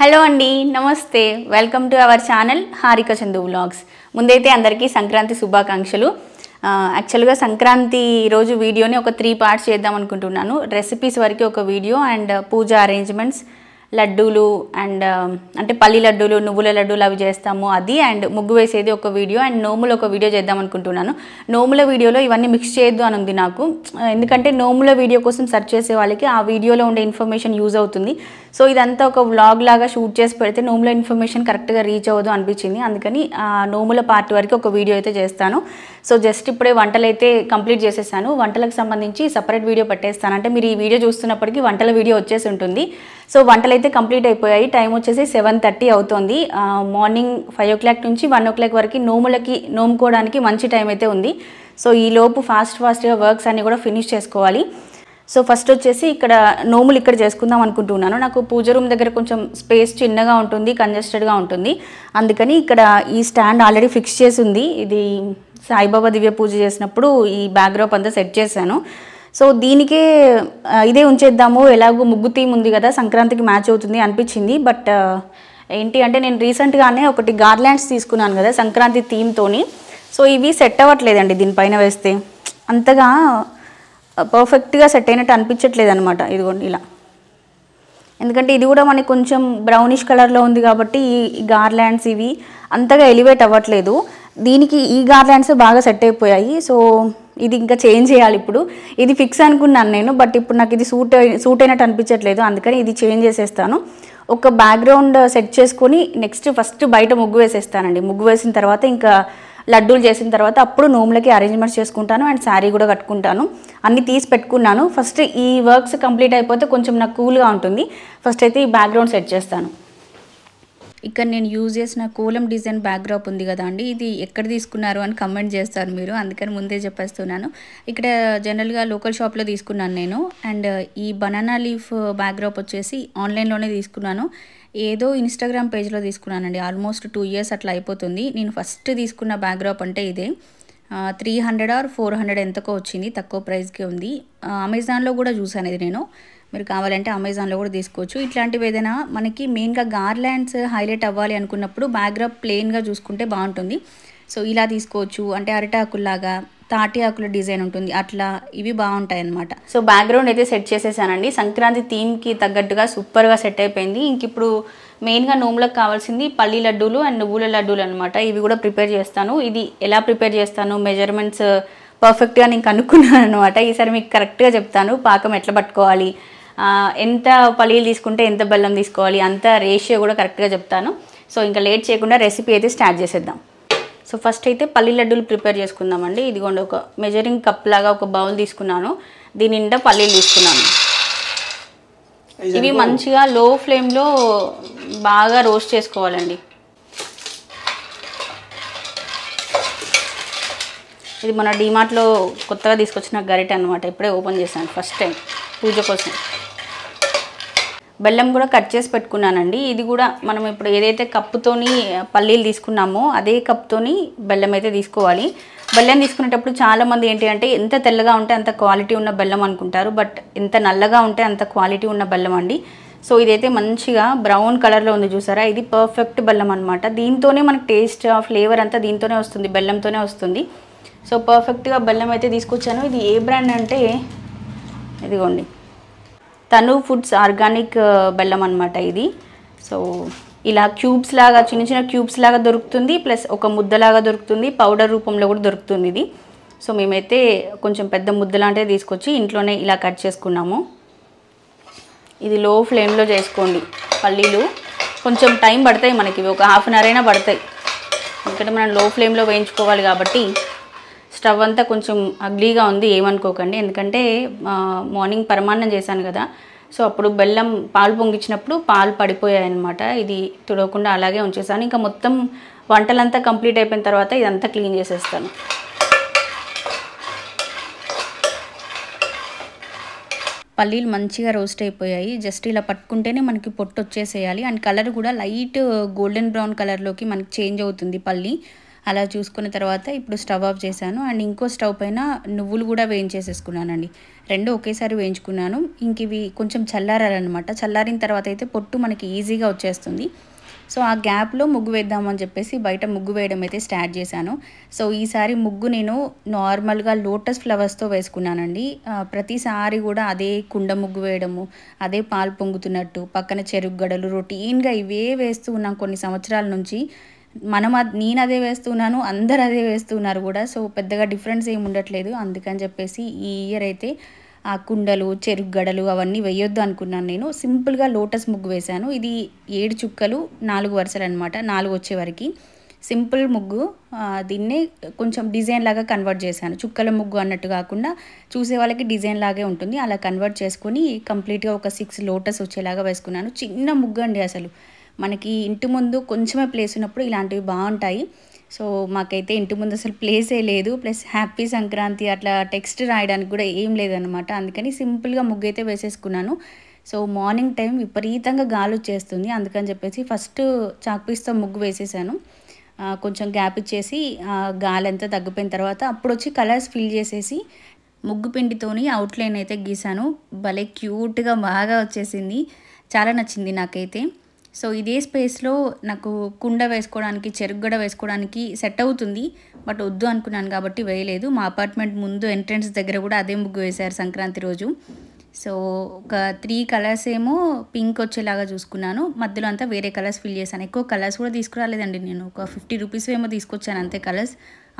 hello అండి నమస్తే welcome to our channel Harika Chandu blogs ముందైతే అందరికీ సంక్రాంతి శుభాకాంక్షలు యాక్చువల్గా సంక్రాంతి రోజు వీడియోని ఒక త్రీ పార్ట్స్ చేద్దాం అనుకుంటున్నాను రెసిపీస్ వరకు ఒక వీడియో అండ్ పూజ అరేంజ్మెంట్స్ లడ్డూలు అండ్ um, అంటే పల్లి లడ్డూలు నువ్వుల లడ్డూలు అవి చేస్తాము అది అండ్ ముగ్గు వేసేది ఒక వీడియో అండ్ నోములు ఒక వీడియో చేద్దాం అనుకుంటున్నాను నోముల వీడియోలో ఇవన్నీ మిక్స్ చేయొద్దు అని ఉంది నాకు ఎందుకంటే నోముల వీడియో కోసం సెర్చ్ చేసే వాళ్ళకి ఆ వీడియోలో ఉండే ఇన్ఫర్మేషన్ యూజ్ అవుతుంది సో ఇదంతా ఒక వ్లాగ్ లాగా షూట్ చేసి పెడితే నోముల ఇన్ఫర్మేషన్ కరెక్ట్గా రీచ్ అవ్వదు అనిపించింది అందుకని నోముల పార్ట్ వరకు ఒక వీడియో అయితే చేస్తాను సో జస్ట్ ఇప్పుడే వంటలు అయితే కంప్లీట్ చేసేసాను వంటలకు సంబంధించి సపరేట్ వీడియో పెట్టేస్తాను అంటే మీరు ఈ వీడియో చూస్తున్నప్పటికీ వంటల వీడియో వచ్చేసి ఉంటుంది సో వంటలు అయితే కంప్లీట్ అయిపోయాయి టైం వచ్చేసి సెవెన్ థర్టీ అవుతుంది మార్నింగ్ ఫైవ్ ఓ క్లాక్ నుంచి వన్ ఓ క్లాక్ వరకు నోములకి నోముకోవడానికి మంచి టైం అయితే ఉంది సో ఈ లోపు ఫాస్ట్ ఫాస్ట్గా వర్క్స్ అన్నీ కూడా ఫినిష్ చేసుకోవాలి సో ఫస్ట్ వచ్చేసి ఇక్కడ నోములు ఇక్కడ చేసుకుందాం అనుకుంటున్నాను నాకు పూజ రూమ్ దగ్గర కొంచెం స్పేస్ చిన్నగా ఉంటుంది కంజెస్టెడ్గా ఉంటుంది అందుకని ఇక్కడ ఈ స్టాండ్ ఆల్రెడీ ఫిక్స్ చేసి ఉంది ఇది సాయిబాబా దివ్య పూజ చేసినప్పుడు ఈ బ్యాక్గ్రౌప్ అంతా సెట్ చేశాను సో దీనికే ఇదే ఉంచేద్దాము ఎలాగో ముగ్గు థీమ్ ఉంది కదా సంక్రాంతికి మ్యాచ్ అవుతుంది అనిపించింది బట్ ఏంటి అంటే నేను రీసెంట్గానే ఒకటి గార్లాండ్స్ తీసుకున్నాను కదా సంక్రాంతి థీమ్తోని సో ఇవి సెట్ అవ్వట్లేదండి దీనిపైన వేస్తే అంతగా పర్ఫెక్ట్గా సెట్ అయినట్టు అనిపించట్లేదు అనమాట ఇదిగోండి ఇలా ఎందుకంటే ఇది కూడా మనకి కొంచెం బ్రౌనిష్ కలర్లో ఉంది కాబట్టి ఈ గార్లాండ్స్ ఇవి అంతగా ఎలివేట్ అవ్వట్లేదు దీనికి ఈ గార్లాండ్స్ బాగా సెట్ అయిపోయాయి సో ఇది ఇంకా చేంజ్ చేయాలి ఇప్పుడు ఇది ఫిక్స్ అనుకున్నాను నేను బట్ ఇప్పుడు నాకు ఇది సూట్ సూట్ అయినట్టు అనిపించట్లేదు అందుకని ఇది చేంజ్ చేసేస్తాను ఒక బ్యాక్గ్రౌండ్ సెట్ చేసుకొని నెక్స్ట్ ఫస్ట్ బయట ముగ్గు వేసేస్తానండి ముగ్గు వేసిన తర్వాత ఇంకా లడ్డూలు చేసిన తర్వాత అప్పుడు నోములకి అరేంజ్మెంట్స్ చేసుకుంటాను అండ్ శారీ కూడా కట్టుకుంటాను అన్ని తీసి పెట్టుకున్నాను ఫస్ట్ ఈ వర్క్స్ కంప్లీట్ అయిపోతే కొంచెం నాకు కూల్గా ఉంటుంది ఫస్ట్ అయితే ఈ బ్యాక్గ్రౌండ్ సెట్ చేస్తాను ఇక్కడ నేను యూజ్ చేసిన కోలం డిజైన్ బ్యాక్డ్రాప్ ఉంది కదా అండి ఇది ఎక్కడ తీసుకున్నారు అని కమెంట్ చేస్తారు మీరు అందుకని ముందే చెప్పేస్తున్నాను ఇక్కడ జనరల్గా లోకల్ షాప్లో తీసుకున్నాను నేను అండ్ ఈ బనానా లీఫ్ బ్యాక్డ్రాప్ వచ్చేసి ఆన్లైన్లోనే తీసుకున్నాను ఏదో ఇన్స్టాగ్రామ్ పేజ్లో తీసుకున్నానండి ఆల్మోస్ట్ టూ ఇయర్స్ అట్లా అయిపోతుంది నేను ఫస్ట్ తీసుకున్న బ్యాక్డ్రాప్ అంటే ఇదే three hundred or four hundred ఎంతకో వచ్చింది తక్కువ ప్రైస్కే ఉంది అమెజాన్లో కూడా చూసాను ఇది నేను మీరు కావాలంటే అమెజాన్లో కూడా తీసుకోవచ్చు ఇట్లాంటివి ఏదైనా మనకి మెయిన్గా గార్లాండ్స్ హైలైట్ అవ్వాలి అనుకున్నప్పుడు బ్యాక్గ్రౌండ్ ప్లెయిన్గా చూసుకుంటే బాగుంటుంది సో ఇలా తీసుకోవచ్చు అంటే ఆకుల్లాగా తాటి ఆకుల డిజైన్ ఉంటుంది అట్లా ఇవి బాగుంటాయి అనమాట సో బ్యాక్గ్రౌండ్ అయితే సెట్ చేసేసానండి సంక్రాంతి థీమ్కి తగ్గట్టుగా సూపర్గా సెట్ అయిపోయింది ఇంక ఇప్పుడు మెయిన్గా నోములకు కావాల్సింది పల్లి లడ్డూలు అండ్ నువ్వుల లడ్డూలు అనమాట ఇవి కూడా ప్రిపేర్ చేస్తాను ఇది ఎలా ప్రిపేర్ చేస్తాను మెజర్మెంట్స్ పర్ఫెక్ట్గా నేను కనుక్కున్నాను అనమాట ఈసారి మీకు కరెక్ట్గా చెప్తాను పాకం ఎట్లా పట్టుకోవాలి ఎంత పల్లీలు తీసుకుంటే ఎంత బెల్లం తీసుకోవాలి అంత రేషియో కూడా కరెక్ట్గా చెప్తాను సో ఇంకా లేట్ చేయకుండా రెసిపీ అయితే స్టార్ట్ చేసేద్దాం సో ఫస్ట్ అయితే పల్లి లడ్డూలు ప్రిపేర్ చేసుకుందామండి ఇదిగోండి ఒక మెజరింగ్ కప్ లాగా ఒక బౌల్ తీసుకున్నాను దీని నిండా పల్లీలు తీసుకున్నాను ఇవి మంచిగా లో ఫ్లేమ్లో బాగా రోస్ట్ చేసుకోవాలండి ఇది మన డిమార్ట్లో కొత్తగా తీసుకొచ్చిన గరిట అనమాట ఇప్పుడే ఓపెన్ చేశాను ఫస్ట్ టైం పూజ కోసం బెల్లం కూడా కట్ చేసి పెట్టుకున్నానండి ఇది కూడా మనం ఇప్పుడు ఏదైతే కప్పుతోని పల్లీలు తీసుకున్నామో అదే కప్తోని బెల్లం అయితే తీసుకోవాలి బెల్లం తీసుకునేటప్పుడు చాలామంది ఏంటి అంటే ఎంత తెల్లగా ఉంటే అంత క్వాలిటీ ఉన్న బెల్లం అనుకుంటారు బట్ ఎంత నల్లగా ఉంటే అంత క్వాలిటీ ఉన్న బెల్లం అండి సో ఇదైతే మంచిగా బ్రౌన్ కలర్లో ఉంది చూసారా ఇది పర్ఫెక్ట్ బెల్లం అనమాట దీంతోనే మనకి టేస్ట్ ఆ ఫ్లేవర్ అంతా దీంతోనే వస్తుంది బెల్లంతోనే వస్తుంది సో పర్ఫెక్ట్గా బెల్లం అయితే తీసుకొచ్చాను ఇది ఏ బ్రాండ్ అంటే ఇదిగోండి తను ఫుడ్స్ ఆర్గానిక్ బెల్లం అనమాట ఇది సో ఇలా క్యూబ్స్ లాగా చిన్న చిన్న క్యూబ్స్ లాగా దొరుకుతుంది ప్లస్ ఒక ముద్దలాగా దొరుకుతుంది పౌడర్ రూపంలో కూడా దొరుకుతుంది ఇది సో మేమైతే కొంచెం పెద్ద ముద్ద లాంటివి తీసుకొచ్చి ఇంట్లోనే ఇలా కట్ చేసుకున్నాము ఇది లో ఫ్లేమ్లో చేసుకోండి పల్లీలు కొంచెం టైం పడతాయి మనకి ఒక హాఫ్ అన్ అవర్ అయినా పడతాయి ఎందుకంటే మనం లో ఫ్లేమ్లో వేయించుకోవాలి కాబట్టి స్టవ్ అంతా కొంచెం అగ్లీగా ఉంది ఏమనుకోకండి ఎందుకంటే మార్నింగ్ పరమాన్నం చేశాను కదా సో అప్పుడు బెల్లం పాలు పొంగించినప్పుడు పాలు పడిపోయాయి అనమాట ఇది తుడవకుండా అలాగే ఉంచేసాను ఇంకా మొత్తం వంటలంతా కంప్లీట్ అయిపోయిన తర్వాత ఇదంతా క్లీన్ చేసేస్తాను పల్లీలు మంచిగా రోస్ట్ అయిపోయాయి జస్ట్ ఇలా పట్టుకుంటేనే మనకి పొట్టు వచ్చేసేయాలి అండ్ కలర్ కూడా లైట్ గోల్డెన్ బ్రౌన్ కలర్లోకి మనకి చేంజ్ అవుతుంది పల్లీ అలా చూసుకున్న తర్వాత ఇప్పుడు స్టవ్ ఆఫ్ చేశాను అండ్ ఇంకో స్టవ్ పైన నువ్వులు కూడా వేయించేసేసుకున్నానండి రెండు ఒకేసారి వేయించుకున్నాను ఇంక ఇవి కొంచెం చల్లారాలన్నమాట చల్లారిన తర్వాత అయితే పొట్టు మనకి ఈజీగా వచ్చేస్తుంది సో ఆ గ్యాప్లో ముగ్గు వేద్దామని చెప్పేసి బయట ముగ్గు వేయడం అయితే స్టార్ట్ చేశాను సో ఈసారి ముగ్గు నేను నార్మల్గా లోటస్ ఫ్లవర్స్తో వేసుకున్నానండి ప్రతిసారి కూడా అదే కుండ ముగ్గు వేయడము అదే పాలు పొంగుతున్నట్టు పక్కన చెరుకు గడలు రొటీన్గా ఇవే వేస్తూ ఉన్నాం కొన్ని సంవత్సరాల నుంచి మనం నేను అదే వేస్తున్నాను అందరు అదే వేస్తున్నారు కూడా సో పెద్దగా డిఫరెన్స్ ఏమి ఉండట్లేదు అందుకని చెప్పేసి ఈ ఇయర్ అయితే ఆ కుండలు చెరుగడలు అవన్నీ వేయొద్దు అనుకున్నాను నేను సింపుల్గా లోటస్ ముగ్గు వేశాను ఇది ఏడు చుక్కలు నాలుగు వరుసలు అనమాట నాలుగు వచ్చే వరకు సింపుల్ ముగ్గు దీన్నే కొంచెం డిజైన్ లాగా కన్వర్ట్ చేశాను చుక్కల ముగ్గు అన్నట్టు కాకుండా చూసే వాళ్ళకి డిజైన్ లాగే ఉంటుంది అలా కన్వర్ట్ చేసుకొని కంప్లీట్గా ఒక సిక్స్ లోటస్ వచ్చేలాగా వేసుకున్నాను చిన్న ముగ్గు అండి అసలు మనకి ఇంటి ముందు కొంచెమే ప్లేస్ ఉన్నప్పుడు ఇలాంటివి బాగుంటాయి సో మాకైతే ఇంటి ముందు అసలు ప్లేసే లేదు ప్లస్ హ్యాపీ సంక్రాంతి అట్లా టెక్స్ట్ రాయడానికి కూడా ఏం లేదనమాట అందుకని సింపుల్గా ముగ్గు అయితే వేసేసుకున్నాను సో మార్నింగ్ టైం విపరీతంగా గాలి వచ్చేస్తుంది అందుకని చెప్పేసి ఫస్ట్ చాక్పీస్తో ముగ్గు వేసేసాను కొంచెం గ్యాప్ ఇచ్చేసి గాలి అంతా తగ్గిపోయిన తర్వాత అప్పుడు వచ్చి కలర్స్ ఫిల్ చేసేసి ముగ్గు పిండితోని అవుట్లైన్ అయితే గీసాను భలే క్యూట్గా బాగా వచ్చేసింది చాలా నచ్చింది నాకైతే సో ఇదే స్పేస్లో నాకు కుండ వేసుకోవడానికి చెరుకు కూడా వేసుకోవడానికి సెట్ అవుతుంది బట్ వద్దు అనుకున్నాను కాబట్టి వేయలేదు మా అపార్ట్మెంట్ ముందు ఎంట్రన్స్ దగ్గర కూడా అదే ముగ్గు వేశారు సంక్రాంతి రోజు సో ఒక త్రీ కలర్స్ ఏమో పింక్ వచ్చేలాగా చూసుకున్నాను మధ్యలో అంతా వేరే కలర్స్ ఫిల్ చేశాను ఎక్కువ కలర్స్ కూడా తీసుకురాలేదండి నేను ఒక ఫిఫ్టీ రూపీస్ ఏమో తీసుకొచ్చాను అంతే కలర్స్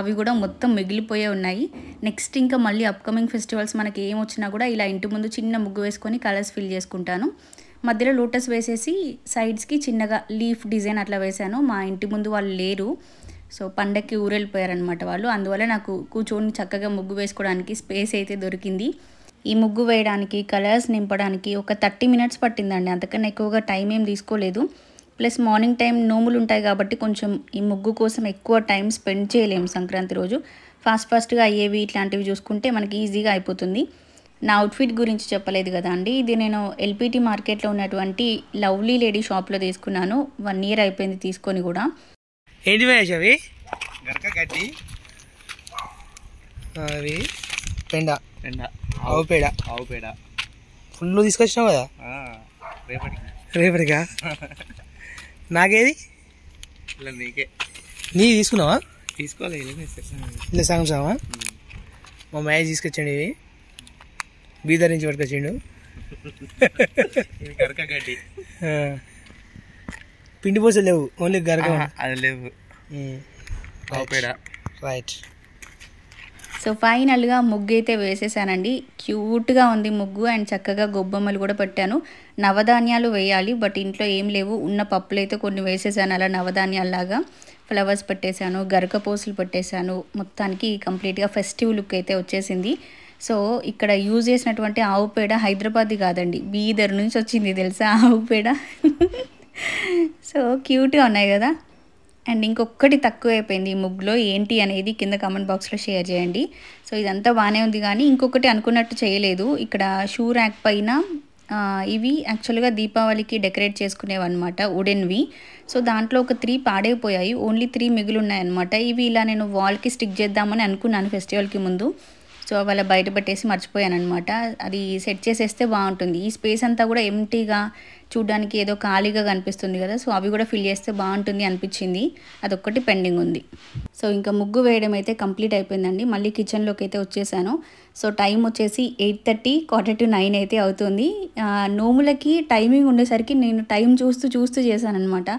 అవి కూడా మొత్తం మిగిలిపోయే ఉన్నాయి నెక్స్ట్ ఇంకా మళ్ళీ అప్కమింగ్ ఫెస్టివల్స్ మనకి ఏం వచ్చినా కూడా ఇలా ఇంటి ముందు చిన్న ముగ్గు వేసుకొని కలర్స్ ఫిల్ చేసుకుంటాను మధ్యలో లోటస్ వేసేసి సైడ్స్కి చిన్నగా లీఫ్ డిజైన్ అట్లా వేశాను మా ఇంటి ముందు వాళ్ళు లేరు సో పండక్కి ఊరెళ్ళిపోయారనమాట వాళ్ళు అందువల్ల నాకు కూర్చొని చక్కగా ముగ్గు వేసుకోవడానికి స్పేస్ అయితే దొరికింది ఈ ముగ్గు వేయడానికి కలర్స్ నింపడానికి ఒక థర్టీ మినిట్స్ పట్టిందండి అంతకన్నా ఎక్కువగా టైం ఏం తీసుకోలేదు ప్లస్ మార్నింగ్ టైం నోములు ఉంటాయి కాబట్టి కొంచెం ఈ ముగ్గు కోసం ఎక్కువ టైం స్పెండ్ చేయలేము సంక్రాంతి రోజు ఫాస్ట్ ఫాస్ట్గా అయ్యేవి ఇట్లాంటివి చూసుకుంటే మనకి ఈజీగా అయిపోతుంది నా అవుట్ఫిట్ గురించి చెప్పలేదు కదా అండి ఇది నేను ఎల్పిటి మార్కెట్లో ఉన్నటువంటి లవ్లీ లేడీ షాప్లో తీసుకున్నాను వన్ ఇయర్ అయిపోయింది తీసుకొని కూడా ఏంటి మహేష్ అవి గడ్డి అవి పెండ పెండ ఆవు పేడ ఆవు పేడ ఫుల్ తీసుకొచ్చినావు కదా రేపటికి రేపటికా నాకేది నీకే నీ తీసుకున్నావా తీసుకోవాలి ఇలా సగం మా మ్యాచ్ తీసుకొచ్చండి ఇవి బీదర్ నుంచి పట్టుకొచ్చిండు గడ్డి పిండి పూసలు లేవు ఓన్లీ గరక అది లేవు రైట్ సో ఫైనల్గా ముగ్గు అయితే వేసేసానండి క్యూట్గా ఉంది ముగ్గు అండ్ చక్కగా గొబ్బమ్మలు కూడా పెట్టాను నవధాన్యాలు వేయాలి బట్ ఇంట్లో ఏం లేవు ఉన్న పప్పులు అయితే కొన్ని వేసేసాను అలా నవధాన్యాలలాగా ఫ్లవర్స్ పెట్టేశాను గరక పోసులు పెట్టేశాను మొత్తానికి కంప్లీట్గా ఫెస్టివ్ లుక్ అయితే వచ్చేసింది సో ఇక్కడ యూజ్ చేసినటువంటి ఆవు పేడ హైదరాబాద్ కాదండి బీదర్ నుంచి వచ్చింది తెలుసా ఆవు పేడ సో క్యూట్గా ఉన్నాయి కదా అండ్ ఇంకొకటి తక్కువ అయిపోయింది ఈ ముగ్గులో ఏంటి అనేది కింద కామెంట్ బాక్స్లో షేర్ చేయండి సో ఇదంతా బాగానే ఉంది కానీ ఇంకొకటి అనుకున్నట్టు చేయలేదు ఇక్కడ షూ ర్యాక్ పైన ఇవి యాక్చువల్గా దీపావళికి డెకరేట్ చేసుకునేవి అనమాట వుడెన్వి సో దాంట్లో ఒక త్రీ పాడైపోయాయి ఓన్లీ త్రీ మిగులు ఉన్నాయి అనమాట ఇవి ఇలా నేను వాల్కి స్టిక్ చేద్దామని అనుకున్నాను ఫెస్టివల్కి ముందు సో వాళ్ళ బయట పెట్టేసి మర్చిపోయానమాట అది సెట్ చేసేస్తే బాగుంటుంది ఈ స్పేస్ అంతా కూడా ఎంటీగా చూడడానికి ఏదో ఖాళీగా కనిపిస్తుంది కదా సో అవి కూడా ఫిల్ చేస్తే బాగుంటుంది అనిపించింది అదొక్కటి పెండింగ్ ఉంది సో ఇంకా ముగ్గు వేయడం అయితే కంప్లీట్ అయిపోయిందండి మళ్ళీ కిచెన్లోకి అయితే వచ్చేసాను సో టైం వచ్చేసి eight thirty quarter to nine అయితే అవుతుంది నోములకి టైమింగ్ ఉండేసరికి నేను టైం చూస్తూ చూస్తూ చేశాను అనమాట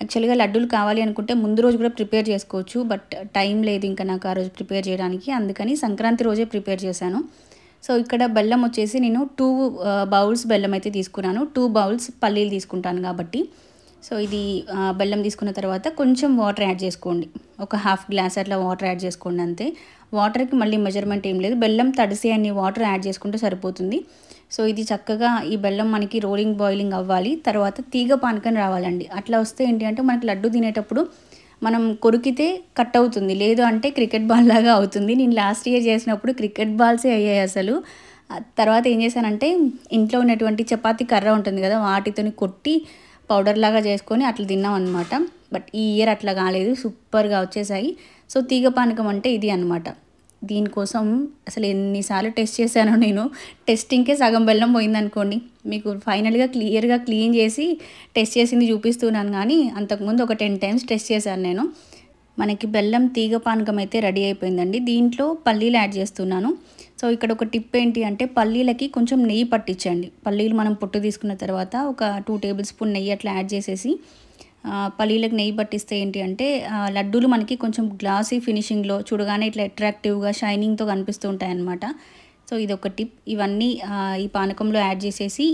యాక్చువల్గా లడ్డూలు కావాలి అనుకుంటే ముందు రోజు కూడా ప్రిపేర్ చేసుకోవచ్చు బట్ టైం లేదు ఇంకా నాకు ఆ రోజు ప్రిపేర్ చేయడానికి అందుకని సంక్రాంతి రోజే ప్రిపేర్ చేశాను సో ఇక్కడ బెల్లం వచ్చేసి నేను టూ బౌల్స్ బెల్లం అయితే తీసుకున్నాను టూ బౌల్స్ పల్లీలు తీసుకుంటాను కాబట్టి సో ఇది బెల్లం తీసుకున్న తర్వాత కొంచెం వాటర్ యాడ్ చేసుకోండి ఒక హాఫ్ గ్లాస్ అట్లా వాటర్ యాడ్ చేసుకోండి అంతే వాటర్కి మళ్ళీ మెజర్మెంట్ ఏం లేదు బెల్లం తడిసి అన్ని వాటర్ యాడ్ చేసుకుంటే సరిపోతుంది సో ఇది చక్కగా ఈ బెల్లం మనకి రోలింగ్ బాయిలింగ్ అవ్వాలి తర్వాత తీగ పానకం రావాలండి అట్లా వస్తే ఏంటి అంటే మనకి లడ్డు తినేటప్పుడు మనం కొరికితే కట్ అవుతుంది లేదు అంటే క్రికెట్ బాల్ లాగా అవుతుంది నేను లాస్ట్ ఇయర్ చేసినప్పుడు క్రికెట్ బాల్సే అయ్యాయి అసలు తర్వాత ఏం చేశానంటే ఇంట్లో ఉన్నటువంటి చపాతి కర్ర ఉంటుంది కదా వాటితోని కొట్టి పౌడర్ లాగా చేసుకొని అట్లా తిన్నాం అనమాట బట్ ఈ ఇయర్ అట్లా కాలేదు సూపర్గా వచ్చేసాయి సో తీగ పానకం అంటే ఇది అనమాట దీనికోసం అసలు ఎన్నిసార్లు టెస్ట్ చేశాను నేను టెస్టింగ్కే సగం బెల్లం పోయిందనుకోండి మీకు ఫైనల్గా క్లియర్గా క్లీన్ చేసి టెస్ట్ చేసింది చూపిస్తున్నాను కానీ అంతకుముందు ఒక టెన్ టైమ్స్ టెస్ట్ చేశాను నేను మనకి బెల్లం తీగ పానకం అయితే రెడీ అయిపోయిందండి దీంట్లో పల్లీలు యాడ్ చేస్తున్నాను సో ఇక్కడ ఒక టిప్ ఏంటి అంటే పల్లీలకి కొంచెం నెయ్యి పట్టించండి పల్లీలు మనం పొట్టు తీసుకున్న తర్వాత ఒక టూ టేబుల్ స్పూన్ నెయ్యి అట్లా యాడ్ చేసేసి పల్లీలకు నెయ్యి పట్టిస్తే ఏంటి అంటే లడ్డూలు మనకి కొంచెం గ్లాసీ ఫినిషింగ్లో చూడగానే ఇట్లా అట్రాక్టివ్గా షైనింగ్తో కనిపిస్తూ ఉంటాయన్నమాట సో ఇది ఒక టిప్ ఇవన్నీ ఈ పానకంలో యాడ్ చేసేసి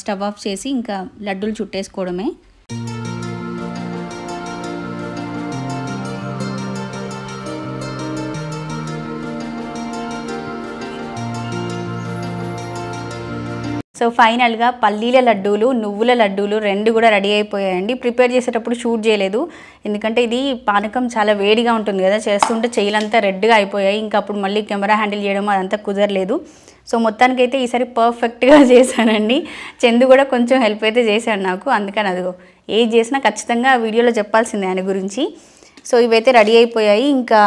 స్టవ్ ఆఫ్ చేసి ఇంకా లడ్డూలు చుట్టేసుకోవడమే సో ఫైనల్గా పల్లీల లడ్డూలు నువ్వుల లడ్డూలు రెండు కూడా రెడీ అయిపోయాయండి ప్రిపేర్ చేసేటప్పుడు షూట్ చేయలేదు ఎందుకంటే ఇది పానకం చాలా వేడిగా ఉంటుంది కదా చేస్తుంటే చెయ్యలంతా రెడ్గా అయిపోయాయి ఇంకా అప్పుడు మళ్ళీ కెమెరా హ్యాండిల్ చేయడం అదంతా కుదరలేదు సో మొత్తానికి అయితే ఈసారి పర్ఫెక్ట్గా చేశానండి చందు కూడా కొంచెం హెల్ప్ అయితే చేశాను నాకు అందుకని అదిగో ఏది చేసినా ఖచ్చితంగా వీడియోలో చెప్పాల్సిందే ఆయన గురించి సో ఇవైతే రెడీ అయిపోయాయి ఇంకా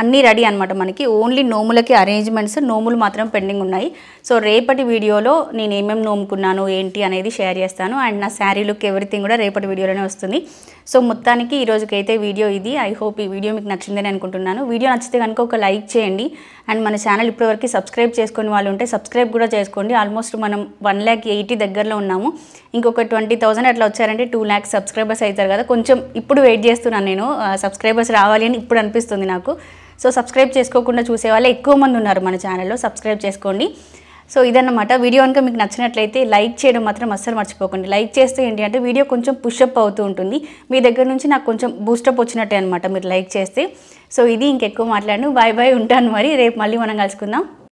అన్నీ రెడీ అనమాట మనకి ఓన్లీ నోములకి అరేంజ్మెంట్స్ నోములు మాత్రం పెండింగ్ ఉన్నాయి సో రేపటి వీడియోలో నేను ఏమేమి నోముకున్నాను ఏంటి అనేది షేర్ చేస్తాను అండ్ నా శారీ లుక్ ఎవ్రీథింగ్ కూడా రేపటి వీడియోలోనే వస్తుంది సో మొత్తానికి ఈ రోజుకైతే వీడియో ఇది ఐ హోప్ ఈ వీడియో మీకు నచ్చిందని అనుకుంటున్నాను వీడియో నచ్చితే కనుక ఒక లైక్ చేయండి అండ్ మన ఛానల్ ఇప్పటివరకు సబ్స్క్రైబ్ చేసుకుని వాళ్ళు ఉంటే సబ్స్క్రైబ్ కూడా చేసుకోండి ఆల్మోస్ట్ మనం వన్ ల్యాక్ ఎయిటీ దగ్గరలో ఉన్నాము ఇంకొక ట్వంటీ థౌసండ్ అట్లా వచ్చారంటే టూ ల్యాక్స్ సబ్స్క్రైబర్స్ అవుతారు కదా కొంచెం ఇప్పుడు వెయిట్ చేస్తున్నాను నేను సబ్స్క్రైబర్స్ రావాలి అని ఇప్పుడు అనిపిస్తుంది నాకు సో సబ్స్క్రైబ్ చేసుకోకుండా చూసే వాళ్ళు ఎక్కువ మంది ఉన్నారు మన ఛానల్లో సబ్స్క్రైబ్ చేసుకోండి సో ఇదన్నమాట వీడియో కనుక మీకు నచ్చినట్లయితే లైక్ చేయడం మాత్రం అస్సలు మర్చిపోకండి లైక్ చేస్తే ఏంటి అంటే వీడియో కొంచెం పుషప్ అవుతూ ఉంటుంది మీ దగ్గర నుంచి నాకు కొంచెం బూస్టప్ వచ్చినట్టే అనమాట మీరు లైక్ చేస్తే సో ఇది ఇంకెక్కువ మాట్లాడు బాయ్ బాయ్ ఉంటాను మరి రేపు మళ్ళీ మనం కలుసుకుందాం